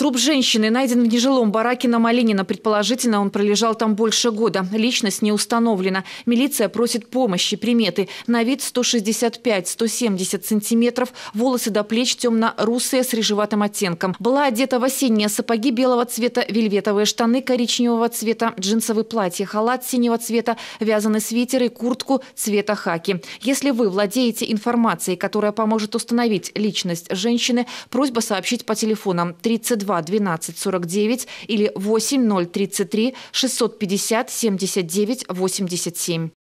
Труп женщины найден в нежилом бараке на Малинина. Предположительно, он пролежал там больше года. Личность не установлена. Милиция просит помощи, приметы. На вид 165-170 сантиметров, волосы до плеч темно-русые с рыжеватым оттенком. Была одета в осенние сапоги белого цвета, вельветовые штаны коричневого цвета, джинсовый платье, халат синего цвета, вязаный свитер и куртку цвета хаки. Если вы владеете информацией, которая поможет установить личность женщины, просьба сообщить по телефонам 32 два двенадцать сорок девять или восемь ноль тридцать три шестьсот пятьдесят семьдесят девять восемьдесят семь